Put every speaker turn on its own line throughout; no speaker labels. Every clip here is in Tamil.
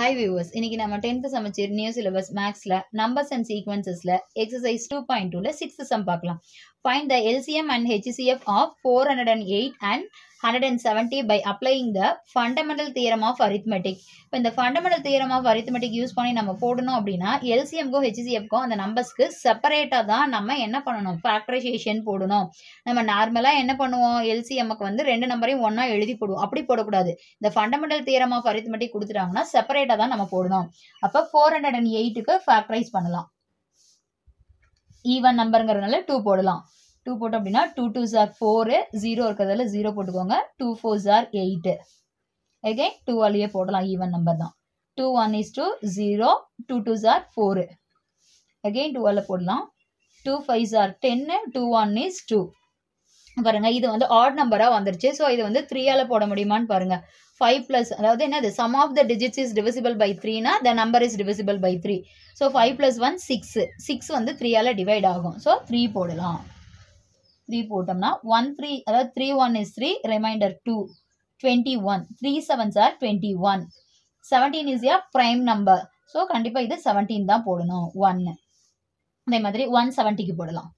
ஹாய் வியூவர்ஸ் இன்னைக்கு நம்ம டென்த்து சமைச்சர் நியூ சிலபஸ் மேக்ஸ்ல நம்பர்ஸ் அண்ட் சீக்வன்சஸில் எக்ஸசைஸ் டூ பாயிண்ட் டூல சிக்ஸ்த்து சம் பார்க்கலாம் Find the LCM and HCF of 408 and 170 by applying the fundamental theorem of arithmetic. இப்போ இந்த fundamental theorem of arithmetic use பண்ணி நம்ம போடணும் அப்படின்னா எல்சிஎம்க்கும் ஹெச்சிசிஎஃப்கோ அந்த நம்பர்ஸ்க்கு செப்பரேட்டாக தான் நம்ம என்ன பண்ணணும் ஃபேக்டரைசேஷன் போடணும் நம்ம நார்மலாக என்ன பண்ணுவோம் எல்சிஎம்க்கு வந்து ரெண்டு நம்பரையும் ஒன்றா எழுதி போடுவோம் அப்படி போடக்கூடாது இந்த ஃபண்டமெண்டல் தியரம் ஆஃப் அரித்மெட்டிக் கொடுத்துட்டாங்கன்னா செப்பரேட்டாக தான் நம்ம போடணும் அப்போ ஃபோர் ஹண்ட்ரட் அண்ட் எயிட்டுக்கு ஃபேக்டரைஸ் பண்ணலாம் ஈவன் நம்பருங்கிறதுனால டூ போடலாம் டூ போட்டோம் அப்படின்னா டூ டூ ஜார் ஃபோரு ஜீரோ இருக்கிறதால ஜீரோ போட்டுக்கோங்க டூ ஃபோர் ஜார் எயிட்டு ஓகே டூ டூவாலேயே போடலாம் ஈவன் நம்பர் தான் two one is two zero two two ஜார் ஃபோரு அகெயின் டூவால் போடலாம் டூ ஃபைவ் ஜார் ten two one is two பாருங்க இது வந்து ஆட் நம்பராக வந்துருச்சு ஸோ இது வந்து த்ரீயால் போட முடியுமான்னு பாருங்க ஃபைவ் ப்ளஸ் அதாவது என்னது sum of the digits is divisible by த்ரீனா the number is divisible by three so five plus one six six வந்து த்ரீயால் டிவைட் ஆகும் ஸோ த்ரீ போடலாம் த்ரீ போட்டோம்னா ஒன் த்ரீ அதாவது three one is three remainder two twenty one three sevens are twenty one seventeen is a prime number so கண்டிப்பாக இது செவன்டீன் தான் போடணும் ஒன்னு அதே மாதிரி ஒன் செவன்ட்டிக்கு போடலாம்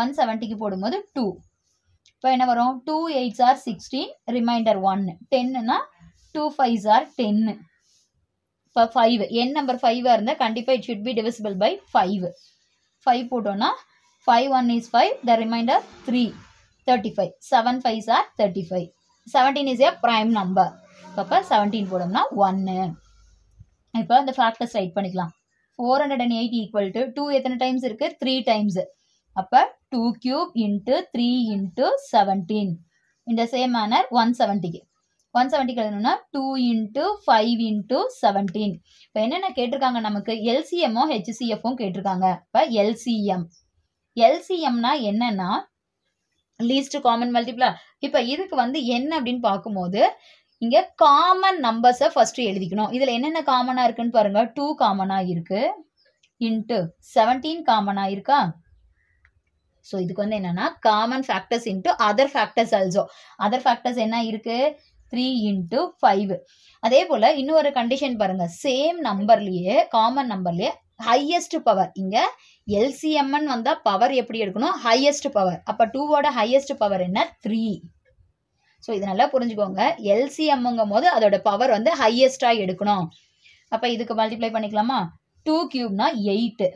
ஒன் செவன்ட்டிக்கு போடும்போது டூ இப்போ என்ன வரும் two eights are sixteen remainder one டென்னுனா டூ ஃபைவ்ஸ் ஆர் டென்னு இப்போ ஃபைவ் என் நம்பர் ஃபைவாக இருந்தால் கண்டிப்பாக it should be divisible by five five போட்டோன்னா 5 1 is 5, the remainder 3, 35. 7 5s are 35. 17 is a prime number. அப்ப செவன்டீன் போடோம்னா ஒன்று இப்போ அந்த ஃபேக்டர்ஸ் ரைட் பண்ணிக்கலாம் four hundred and eight equal to எத்தனை டைம்ஸ் இருக்குது த்ரீ டைம்ஸ் அப்போ two cube into three into seventeen இந்த சேம் மேனர் ஒன் செவன்ட்டிக்கு ஒன் செவன்ட்டிக்கு எழுதணும்னா two into five into seventeen இப்போ என்னென்ன கேட்டிருக்காங்க நமக்கு எல்சிஎம்மும் ஹெச்சிஎஃப்பும் கேட்டிருக்காங்க இப்போ எல்சிஎம் எல்சிஎம்னா என்னன்னா லீஸ்ட் காமன் மல்டிபிளா இப்போ இதுக்கு வந்து என்ன அப்படின்னு பார்க்கும்போது இங்கே காமன் நம்பர்ஸை ஃபஸ்ட்டு எழுதிக்கணும் இதில் என்னென்ன காமனாக இருக்குன்னு பாருங்கள் டூ காமனாக இருக்குது இன்ட்டு செவன்டீன் காமனாக இருக்கா ஸோ இதுக்கு வந்து என்னென்னா common factors into other factors also other factors என்ன இருக்குது த்ரீ இன்ட்டு ஃபைவ் அதே போல் இன்னொரு கண்டிஷன் பாருங்கள் சேம் நம்பர்லேயே காமன் நம்பர்லேயே ஹையஸ்ட் பவர் இங்கே எல்சிஎம்என் வந்தால் பவர் எப்படி எடுக்கணும் ஹையஸ்ட் பவர் அப்போ டூவோட ஹையஸ்ட் பவர் என்ன த்ரீ ஸோ இது நல்லா புரிஞ்சுக்கோங்க எல்சிஎம்ங்கும் போது அதோட பவர் வந்து ஹையஸ்ட்டாக எடுக்கணும் அப்போ இதுக்கு மல்டிப்ளை பண்ணிக்கலாமா டூ கியூப்னா eight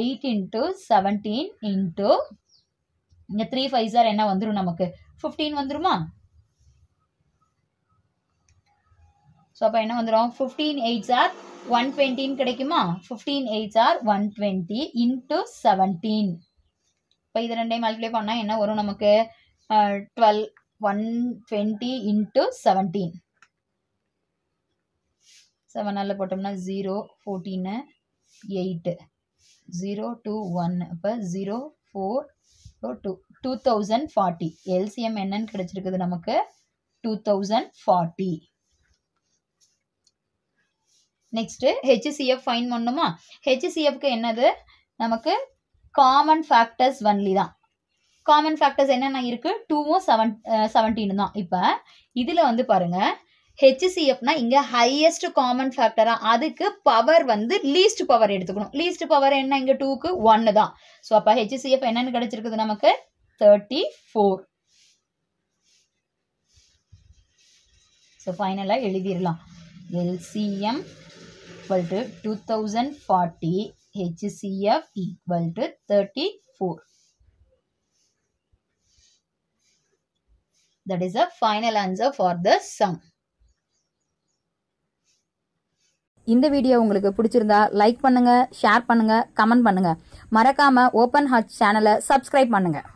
eight into seventeen into இங்க த்ரீ ஃபைவ் சார் என்ன வந்துடும் நமக்கு ஃபிஃப்டீன் வந்துருமா ஸோ அப்போ என்ன வந்துடும் ஃபிஃப்டீன் எயிட் சார் ஒன் டுவெண்ட்டின்னு கிடைக்குமா fifteen eights are one twenty into seventeen இப்போ இது ரெண்டையும் மல்டிப்ளை பண்ணால் என்ன வரும் நமக்கு twelve one twenty into seventeen seven செவனால் போட்டோம்னா zero fourteen eight zero two one இப்போ zero four two two thousand forty LCM என்னன்னு கிடச்சிருக்குது நமக்கு two thousand forty next HCF find பண்ணணுமா ஹெச்சிஎஃப்க்கு என்னது நமக்கு காமன் ஃபேக்டர்ஸ் ஒன்லி தான் காமன் ஃபேக்டர்ஸ் என்னென்ன இருக்குது டூவும் செவன் செவன்டீன் தான் இப்போ இதில் வந்து பாருங்கள் ஹெச்சிசிஎஃப்னா இங்கே ஹையஸ்ட் காமன் ஃபேக்டராக அதுக்கு பவர் வந்து லீஸ்ட் பவர் எடுத்துக்கணும் லீஸ்ட் பவர் என்ன இங்கே டூக்கு ஒன்று தான் ஸோ அப்போ ஹெச்சிசிஎஃப் என்னென்னு கிடச்சிருக்குது நமக்கு தேர்ட்டி ஃபோர் ஸோ ஃபைனலாக எழுதிடலாம் LCM equal to 2040 HCF equal to 34. That is the final answer for the sum. இந்த வீடியோ உங்களுக்கு பிடிச்சிருந்தா லைக் பண்ணுங்க ஷேர் பண்ணுங்க கமெண்ட் பண்ணுங்க மறக்காம ஓப்பன் ஹார்ட் சேனலை சப்ஸ்கிரைப் பண்ணுங்க